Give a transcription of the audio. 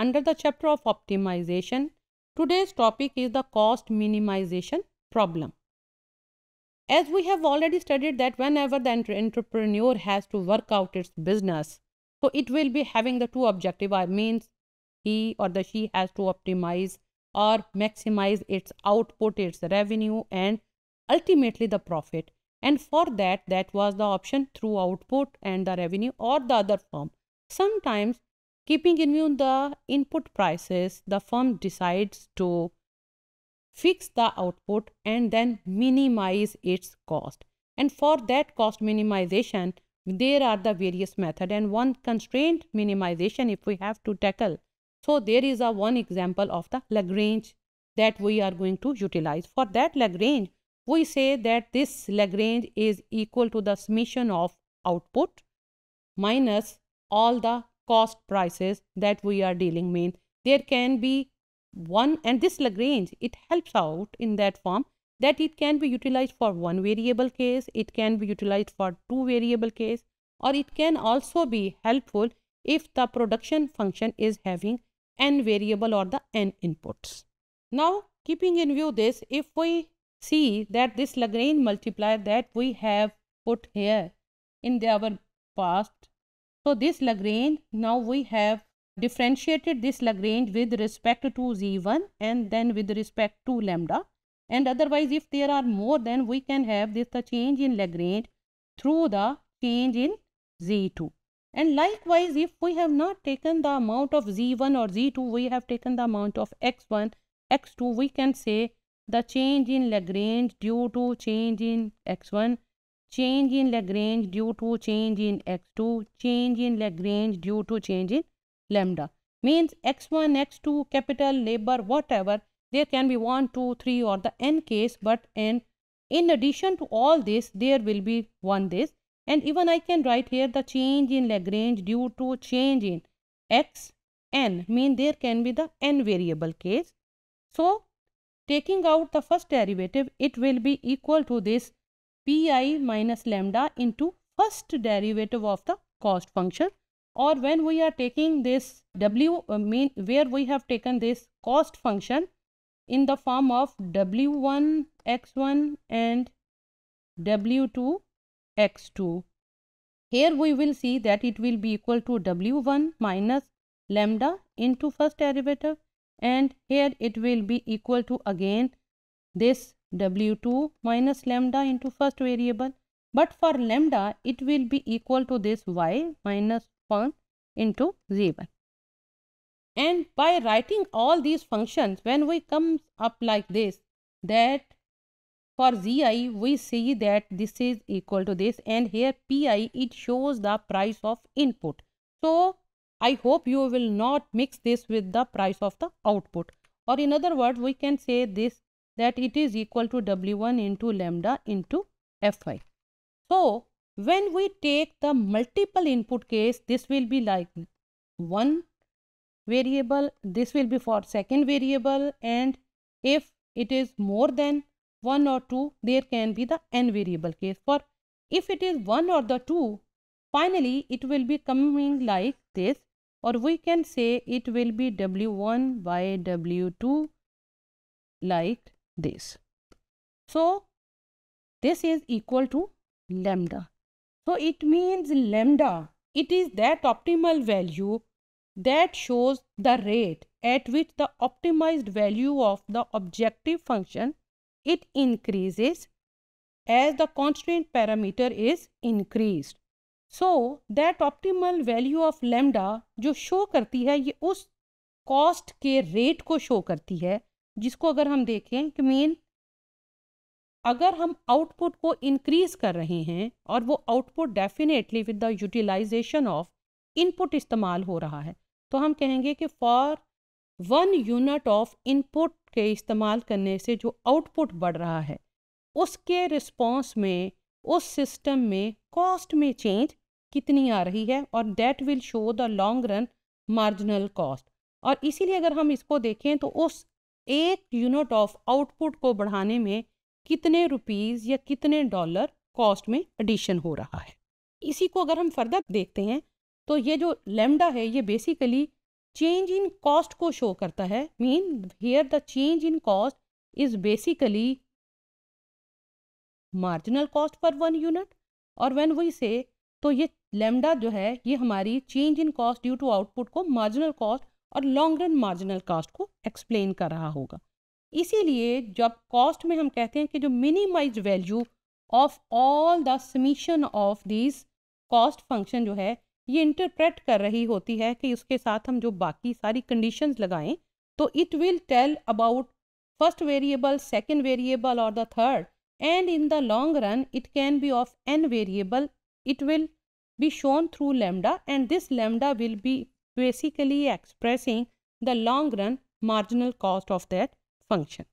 under the chapter of optimization. Today's topic is the cost minimization problem. As we have already studied that whenever the entrepreneur has to work out its business, so it will be having the two objective means he or the she has to optimize or maximize its output, its revenue and ultimately the profit. And for that, that was the option through output and the revenue or the other form. Sometimes Keeping in view the input prices, the firm decides to fix the output and then minimize its cost. And for that cost minimization, there are the various method and one constraint minimization if we have to tackle. So there is a one example of the Lagrange that we are going to utilize. For that Lagrange, we say that this Lagrange is equal to the summation of output minus all the cost prices that we are dealing with. There can be one and this Lagrange, it helps out in that form that it can be utilized for one variable case, it can be utilized for two variable case or it can also be helpful if the production function is having n variable or the n inputs. Now keeping in view this, if we see that this Lagrange multiplier that we have put here in the, our past so this Lagrange, now we have differentiated this Lagrange with respect to Z1 and then with respect to lambda. And otherwise, if there are more, then we can have this the change in Lagrange through the change in Z2. And likewise, if we have not taken the amount of Z1 or Z2, we have taken the amount of X1, X2, we can say the change in Lagrange due to change in X1 change in Lagrange due to change in x2, change in Lagrange due to change in lambda. Means x1, x2, capital, labor, whatever, there can be 1, 2, 3 or the n case, but n. In addition to all this, there will be one this. And even I can write here the change in Lagrange due to change in x n mean there can be the n variable case. So, taking out the first derivative, it will be equal to this pi minus lambda into first derivative of the cost function or when we are taking this w uh, mean where we have taken this cost function in the form of w1 x1 and w2 x2 here we will see that it will be equal to w1 minus lambda into first derivative and here it will be equal to again this w2 minus lambda into first variable. But for lambda, it will be equal to this y minus 1 into z one And by writing all these functions, when we come up like this, that for zi, we see that this is equal to this and here pi, it shows the price of input. So, I hope you will not mix this with the price of the output or in other words we can say this that it is equal to W1 into lambda into Fi. So, when we take the multiple input case, this will be like one variable, this will be for second variable and if it is more than one or two, there can be the n variable case. For if it is one or the two, finally it will be coming like this or we can say it will be w1 by w2 like this. So, this is equal to lambda. So, it means lambda, it is that optimal value that shows the rate at which the optimized value of the objective function it increases as the constraint parameter is increased. So, that optimal value of lambda जो show करती है ये उस cost के rate को show करती है जिसको अगर हम देखें कि मेन अगर हम आउटपुट को इंक्रीज कर रहे हैं और वो output definitely with the utilization of input इस्तेमाल हो रहा है तो हम कहेंगे कि for one unit of input के इस्तेमाल करने से जो आउटपुट बढ़ रहा है उसके रिस्पॉन्स में उस सिस्टम में कॉस्ट में चेंज कितनी आ रही है और that will show the long run marginal cost और इसीलिए अगर हम इसको देखें तो उस एक यूनिट ऑफ आउटपुट को बढ़ाने में कितने रुपीज़ या कितने डॉलर कॉस्ट में एडिशन हो रहा है इसी को अगर हम फर्दर देखते हैं तो ये जो लेमडा है ये बेसिकली चेंज इन कॉस्ट को शो करता है mean here the change in cost is basically marginal cost per one unit और वेन वही से तो ये लेमडा जो है ये हमारी change in cost due to output को मार्जिनल कॉस्ट और लॉन्ग रन मार्जिनल कॉस्ट को एक्सप्लेन कर रहा होगा इसीलिए जब कॉस्ट में हम कहते हैं कि जो minimise value of all the summation of this cost function जो है ये इंटरप्रेट कर रही होती है कि उसके साथ हम जो बाकी सारी कंडीशंस लगाएं तो it will tell about first variable second variable और the third and in the long run it can be of N variable it will be shown through lambda and this lambda will be basically expressing the long run marginal cost of that function.